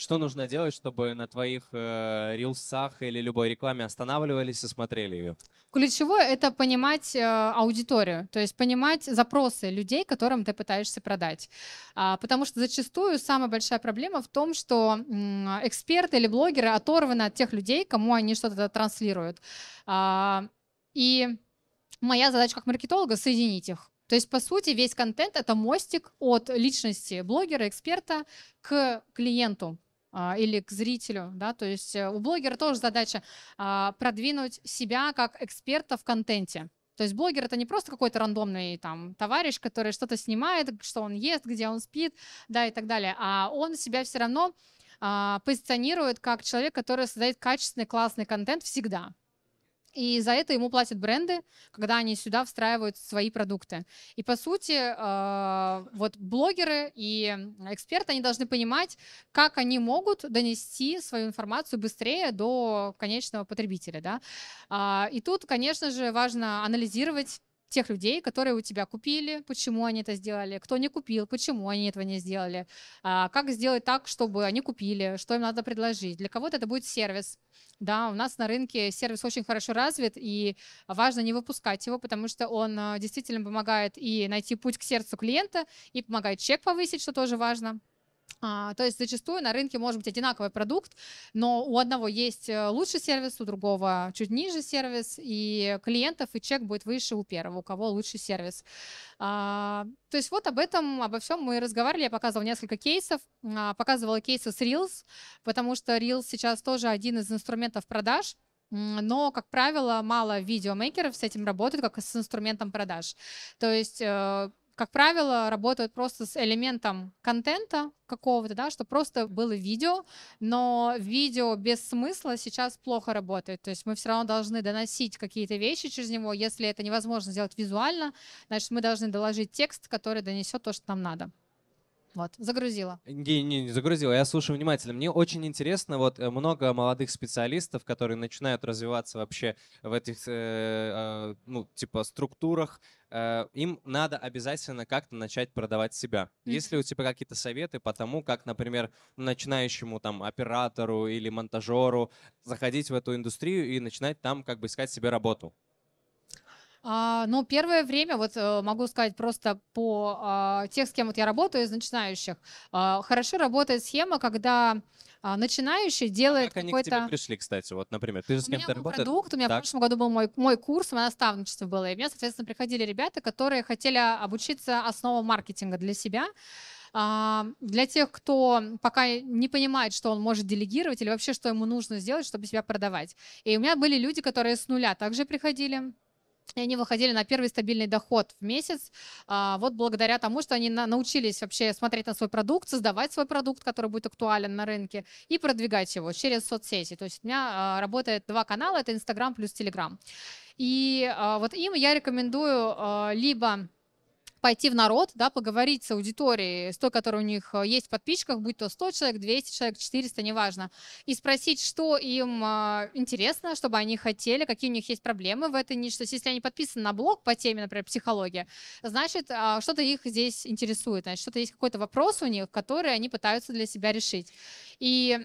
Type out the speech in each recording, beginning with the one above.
Что нужно делать, чтобы на твоих э, рилсах или любой рекламе останавливались и смотрели ее? Ключевое это понимать э, аудиторию, то есть понимать запросы людей, которым ты пытаешься продать. А, потому что зачастую самая большая проблема в том, что э, эксперты или блогеры оторваны от тех людей, кому они что-то транслируют. А, и моя задача как маркетолога соединить их. То есть, по сути, весь контент — это мостик от личности блогера, эксперта к клиенту, а, или к зрителю, да, то есть э, у блогера тоже задача а, продвинуть себя как эксперта в контенте. То есть блогер это не просто какой-то рандомный там товарищ, который что-то снимает, что он ест, где он спит, да, и так далее, а он себя все равно а, позиционирует как человек, который создает качественный, классный контент всегда. И за это ему платят бренды, когда они сюда встраивают свои продукты. И по сути, а, вот блогеры и эксперты, они должны понимать, как они могут донести свою информацию быстрее до конечного потребителя. Да? А, и тут, конечно же, важно анализировать тех людей, которые у тебя купили, почему они это сделали, кто не купил, почему они этого не сделали, а, как сделать так, чтобы они купили, что им надо предложить. Для кого-то это будет сервис. Да, у нас на рынке сервис очень хорошо развит, и важно не выпускать его, потому что он а, действительно помогает и найти путь к сердцу клиента, и помогает чек повысить, что тоже важно. А, то есть зачастую на рынке может быть одинаковый продукт, но у одного есть э, лучший сервис, у другого чуть ниже сервис, и клиентов, и чек будет выше у первого, у кого лучший сервис. А, то есть вот об этом, обо всем мы разговаривали, я показывала несколько кейсов, а, показывала кейсы с Reels, потому что Reels сейчас тоже один из инструментов продаж, но, как правило, мало видеомейкеров с этим работают, как с инструментом продаж. То есть э, как правило, работают просто с элементом контента какого-то, да, что просто было видео, но видео без смысла сейчас плохо работает. То есть мы все равно должны доносить какие-то вещи через него. Если это невозможно сделать визуально, значит, мы должны доложить текст, который донесет то, что нам надо. Вот, загрузила. Не, не, не загрузила, я слушаю внимательно. Мне очень интересно, вот э, много молодых специалистов, которые начинают развиваться вообще в этих, э, э, ну, типа, структурах, э, им надо обязательно как-то начать продавать себя. Mm-hmm. Есть ли у тебя какие-то советы по тому, как, например, начинающему там оператору или монтажеру заходить в эту индустрию и начинать там как бы искать себе работу? А, ну, первое время, вот э, могу сказать просто по а, тех, с кем вот я работаю, из начинающих, а, хорошо работает схема, когда а, начинающий а делает как какой-то... Как они к тебе пришли, кстати? Вот, например, ты же с кем-то работаешь? продукт, у меня так. в прошлом году был мой, мой курс, у меня наставничество было, и у меня, соответственно, приходили ребята, которые хотели а, обучиться основам маркетинга для себя, для тех, кто пока не понимает, что он может делегировать или вообще, что ему нужно сделать, чтобы себя продавать. И у меня были люди, которые с нуля также приходили, и они выходили на первый стабильный доход в месяц, а, вот благодаря тому, что они научились вообще смотреть на свой продукт, создавать свой продукт, который будет актуален на рынке, и продвигать его через соцсети. То есть у меня а, работает два канала, это Инстаграм плюс Телеграм. И а, вот им я рекомендую либо пойти в народ, да, поговорить с аудиторией, с той, которая у них э, есть в подписчиках, будь то 100 человек, 200 человек, 400, неважно, и спросить, что им а, интересно, чтобы они хотели, какие у них есть проблемы в этой нише. То есть если они подписаны на блог по теме, например, психология, значит, а, что-то их здесь интересует, значит, что-то есть какой-то вопрос у них, который они пытаются для себя решить. И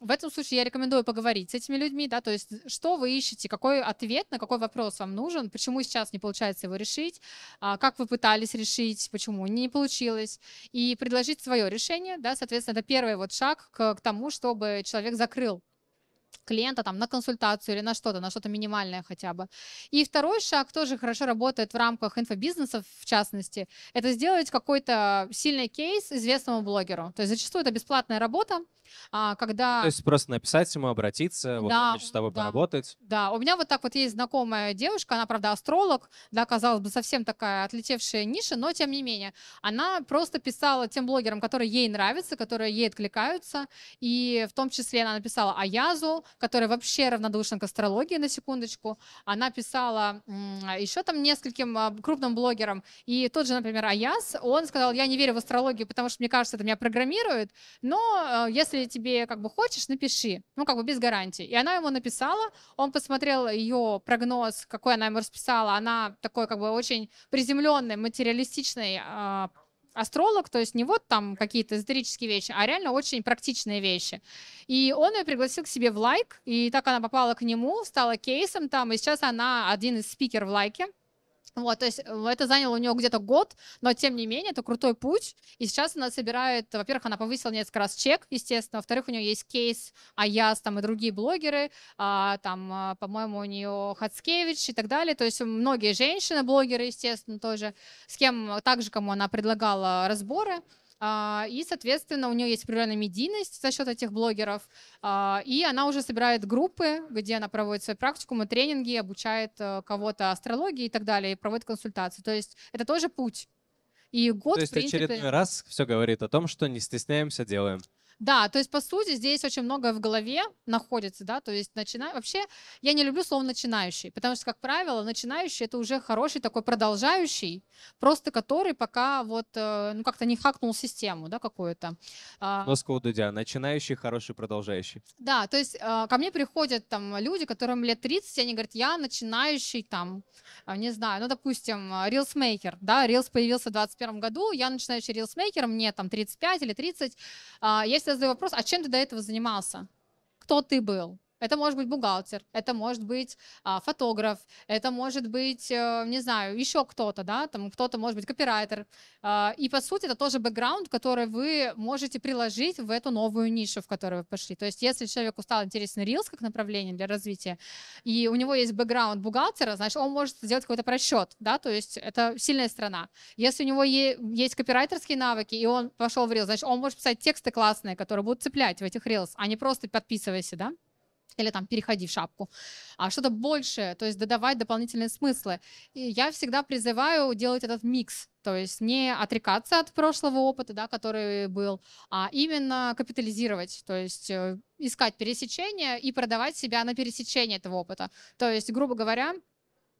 в этом случае я рекомендую поговорить с этими людьми, да, то есть что вы ищете, какой ответ на какой вопрос вам нужен, почему сейчас не получается его решить, а, как вы пытались решить, почему не получилось, и предложить свое решение, да, соответственно, это первый вот шаг к, к тому, чтобы человек закрыл клиента там на консультацию или на что-то, на что-то минимальное хотя бы. И второй шаг тоже хорошо работает в рамках инфобизнеса в частности, это сделать какой-то сильный кейс известному блогеру. То есть зачастую это бесплатная работа, а, когда... То есть просто написать ему, обратиться, да, я хочу с тобой да, поработать. Да, у меня вот так вот есть знакомая девушка, она, правда, астролог, да, казалось бы, совсем такая отлетевшая ниша, но тем не менее. Она просто писала тем блогерам, которые ей нравятся, которые ей откликаются, и в том числе она написала Аязу, которая вообще равнодушна к астрологии, на секундочку. Она писала еще там нескольким а, крупным блогерам. И тот же, например, Аяс, он сказал, я не верю в астрологию, потому что, мне кажется, это меня программирует, но э, если тебе как бы хочешь, напиши. Ну, как бы без гарантии. И она ему написала, он посмотрел ее прогноз, какой она ему расписала. Она такой как бы очень приземленный, материалистичный а, астролог, то есть не вот там какие-то эзотерические вещи, а реально очень практичные вещи. И он ее пригласил к себе в лайк, и так она попала к нему, стала кейсом там, и сейчас она один из спикеров в лайке. Вот, то есть э, это заняло у него где-то год, но тем не менее это крутой путь. И сейчас она собирает, во-первых, она повысила несколько раз чек, естественно, во-вторых, у нее есть кейс Аяс, там и другие блогеры, а, там, а, по-моему, у нее Хацкевич и так далее. То есть многие женщины, блогеры, естественно, тоже, с кем также кому она предлагала разборы. А, и, соответственно, у нее есть определенная медийность за счет этих блогеров. А, и она уже собирает группы, где она проводит свои практикумы, тренинги, обучает э, кого-то астрологии и так далее, и проводит консультации. То есть это тоже путь. И год, То есть в принципе... очередной раз все говорит о том, что не стесняемся, делаем. Да, то есть, по сути, здесь очень многое в голове находится, да, то есть начинаю... Вообще, я не люблю слово «начинающий», потому что, как правило, начинающий — это уже хороший такой продолжающий, просто который пока вот, э, ну, как-то не хакнул систему, да, какую-то. Москва Дудя, начинающий, хороший, продолжающий. Да, то есть э, ко мне приходят там люди, которым лет 30, они говорят, я начинающий там, э, не знаю, ну, допустим, рилсмейкер, да, рилс появился в 2021 году, я начинающий рилсмейкер, мне там 35 или 30, а, я я задаю вопрос, а чем ты до этого занимался? Кто ты был? Это может быть бухгалтер, это может быть а, фотограф, это может быть, э, не знаю, еще кто-то, да, там кто-то может быть копирайтер. А, и по сути это тоже бэкграунд, который вы можете приложить в эту новую нишу, в которую вы пошли. То есть если человеку стал интересен Reels как направление для развития, и у него есть бэкграунд бухгалтера, значит, он может сделать какой-то просчет, да, то есть это сильная сторона. Если у него есть копирайтерские навыки, и он пошел в Reels, значит, он может писать тексты классные, которые будут цеплять в этих Reels, а не просто подписывайся, да или там переходи в шапку, а что-то большее, то есть додавать дополнительные смыслы. И я всегда призываю делать этот микс, то есть не отрекаться от прошлого опыта, да, который был, а именно капитализировать, то есть э, искать пересечения и продавать себя на пересечении этого опыта. То есть, грубо говоря,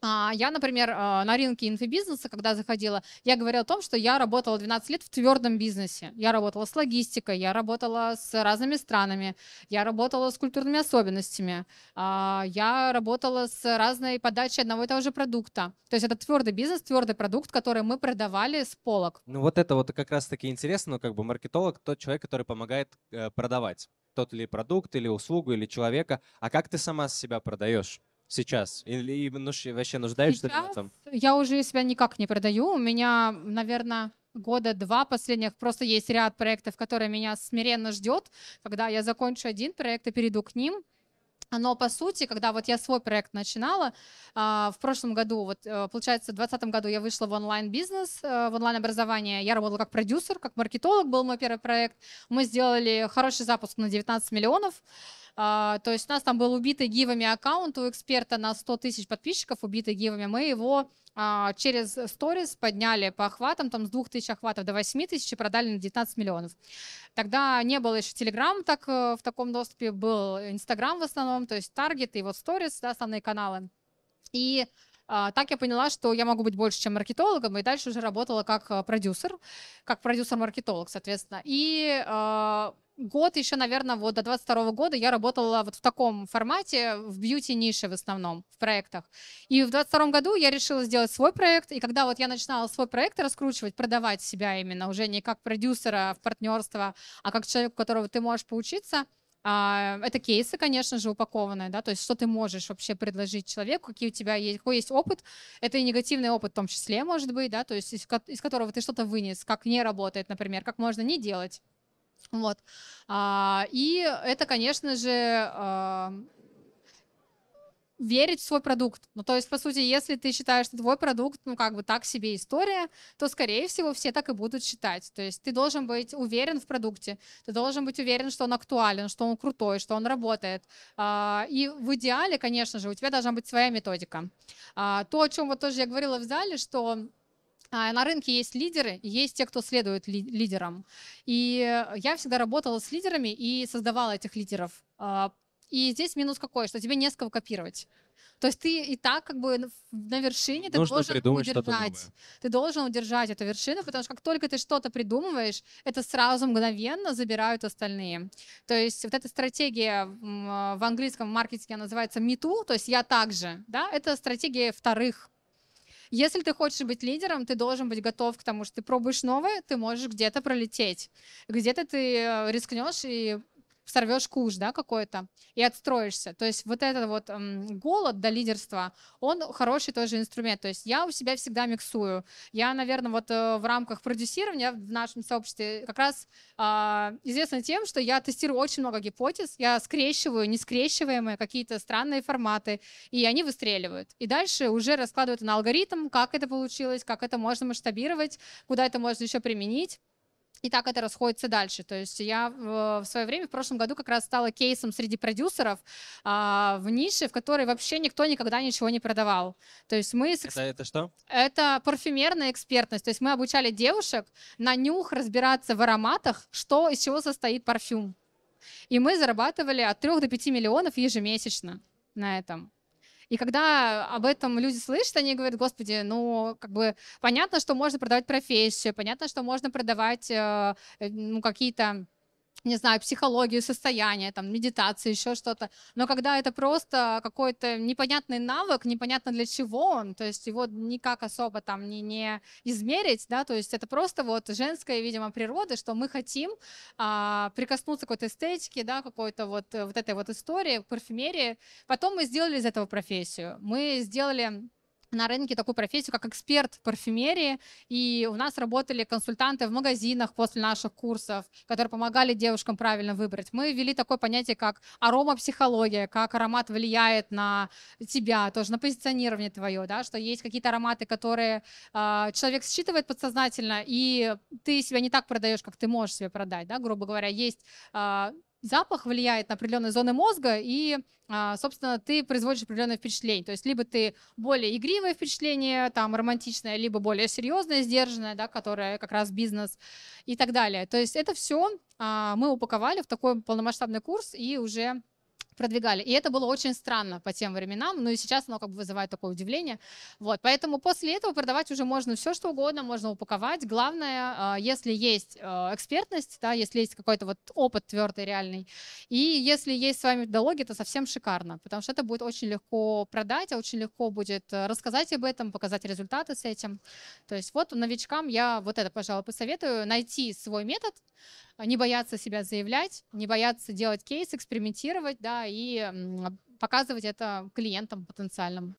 а, я, например, а, на рынке инфобизнеса, когда заходила, я говорила о том, что я работала 12 лет в твердом бизнесе. Я работала с логистикой, я работала с разными странами, я работала с культурными особенностями, а, я работала с разной подачей одного и того же продукта. То есть это твердый бизнес, твердый продукт, который мы продавали с полок. Ну вот это вот как раз-таки интересно, но ну, как бы маркетолог тот человек, который помогает э, продавать тот или продукт, или услугу, или человека. А как ты сама себя продаешь? сейчас? Или вообще нуждаешься в этом? я уже себя никак не продаю. У меня, наверное, года два последних просто есть ряд проектов, которые меня смиренно ждет. Когда я закончу один проект и перейду к ним, но по сути, когда вот я свой проект начинала, а, в прошлом году, вот э, получается, в 2020 году я вышла в онлайн-бизнес, э, в онлайн-образование. Я работала как продюсер, как маркетолог, был мой первый проект. Мы сделали хороший запуск на 19 миллионов. А, то есть у нас там был убитый гивами аккаунт у эксперта на 100 тысяч подписчиков, убитый гивами. Мы его а, через сторис подняли по охватам, там с 2000 охватов до 8000 и продали на 19 миллионов. Тогда не было еще Telegram так, э, в таком доступе, был Instagram в основном, то есть Target и вот сторис, да, основные каналы. И а, так я поняла, что я могу быть больше, чем маркетологом, и дальше уже работала как э, продюсер, как продюсер-маркетолог, соответственно. И а, год еще, наверное, вот до 22 года я работала вот в таком формате, в бьюти-нише в основном, в проектах. И в 22 году я решила сделать свой проект, и когда вот я начинала свой проект раскручивать, продавать себя именно, уже не как продюсера в партнерство, а как человек, у которого ты можешь поучиться – а, это кейсы, конечно же, упакованные, да, то есть что ты можешь вообще предложить человеку, какие у тебя есть, какой есть опыт, это и негативный опыт в том числе, может быть, да, то есть из, из которого ты что-то вынес, как не работает, например, как можно не делать, вот. А, и это, конечно же, а, верить в свой продукт. Ну, то есть, по сути, если ты считаешь, что твой продукт, ну, как бы так себе история, то, скорее всего, все так и будут считать. То есть ты должен быть уверен в продукте, ты должен быть уверен, что он актуален, что он крутой, что он работает. А, и в идеале, конечно же, у тебя должна быть своя методика. А, то, о чем вот тоже я говорила в зале, что а, на рынке есть лидеры, есть те, кто следует лидерам. И я всегда работала с лидерами и создавала этих лидеров и здесь минус какой, что тебе не с кого копировать. То есть ты и так как бы на вершине ты Нужно должен удержать. Ты должен удержать эту вершину, потому что как только ты что-то придумываешь, это сразу мгновенно забирают остальные. То есть вот эта стратегия а, в английском маркетинге она называется me too, то есть я также, да, это стратегия вторых. Если ты хочешь быть лидером, ты должен быть готов к тому, что ты пробуешь новое, ты можешь где-то пролететь. Где-то ты э, рискнешь и сорвешь куш, да, какой-то, и отстроишься. То есть вот этот вот эм, голод до лидерства, он хороший тоже инструмент. То есть я у себя всегда миксую. Я, наверное, вот э, в рамках продюсирования в нашем сообществе как раз э, известна тем, что я тестирую очень много гипотез, я скрещиваю нескрещиваемые какие-то странные форматы, и они выстреливают. И дальше уже раскладывают на алгоритм, как это получилось, как это можно масштабировать, куда это можно еще применить и так это расходится дальше. То есть я в свое время, в прошлом году, как раз стала кейсом среди продюсеров а, в нише, в которой вообще никто никогда ничего не продавал. То есть мы... Это, это что? Это парфюмерная экспертность. То есть мы обучали девушек на нюх разбираться в ароматах, что из чего состоит парфюм. И мы зарабатывали от 3 до 5 миллионов ежемесячно на этом. И когда об этом люди слышат, они говорят, господи, ну, как бы понятно, что можно продавать профессию, понятно, что можно продавать э, э, ну, какие-то не знаю, психологию, состояние, там, медитации, еще что-то. Но когда это просто какой-то непонятный навык, непонятно для чего он, то есть его никак особо там не, не измерить, да, то есть это просто вот женская, видимо, природа, что мы хотим а, прикоснуться к какой-то эстетике, да, какой-то вот, вот этой вот истории, парфюмерии. Потом мы сделали из этого профессию. Мы сделали на рынке такую профессию, как эксперт в парфюмерии, и у нас работали консультанты в магазинах после наших курсов, которые помогали девушкам правильно выбрать. Мы ввели такое понятие, как аромапсихология, как аромат влияет на тебя, тоже на позиционирование твое, да, что есть какие-то ароматы, которые э, человек считывает подсознательно, и ты себя не так продаешь, как ты можешь себе продать, да, грубо говоря, есть э, запах влияет на определенные зоны мозга, и, а, собственно, ты производишь определенное впечатление. То есть либо ты более игривое впечатление, там, романтичное, либо более серьезное, сдержанное, да, которое как раз бизнес и так далее. То есть это все а, мы упаковали в такой полномасштабный курс и уже продвигали. И это было очень странно по тем временам, но и сейчас оно как бы вызывает такое удивление. Вот, поэтому после этого продавать уже можно все, что угодно, можно упаковать. Главное, а, если есть а, экспертность, да, если есть какой-то вот опыт твердый, реальный, и если есть с вами диалоги, это совсем шикарно, потому что это будет очень легко продать, а очень легко будет э, рассказать об этом, показать результаты с этим. То есть вот новичкам я вот это, пожалуй, посоветую, найти свой метод, не бояться себя заявлять, не бояться делать кейс, экспериментировать, да, и показывать это клиентам потенциальным.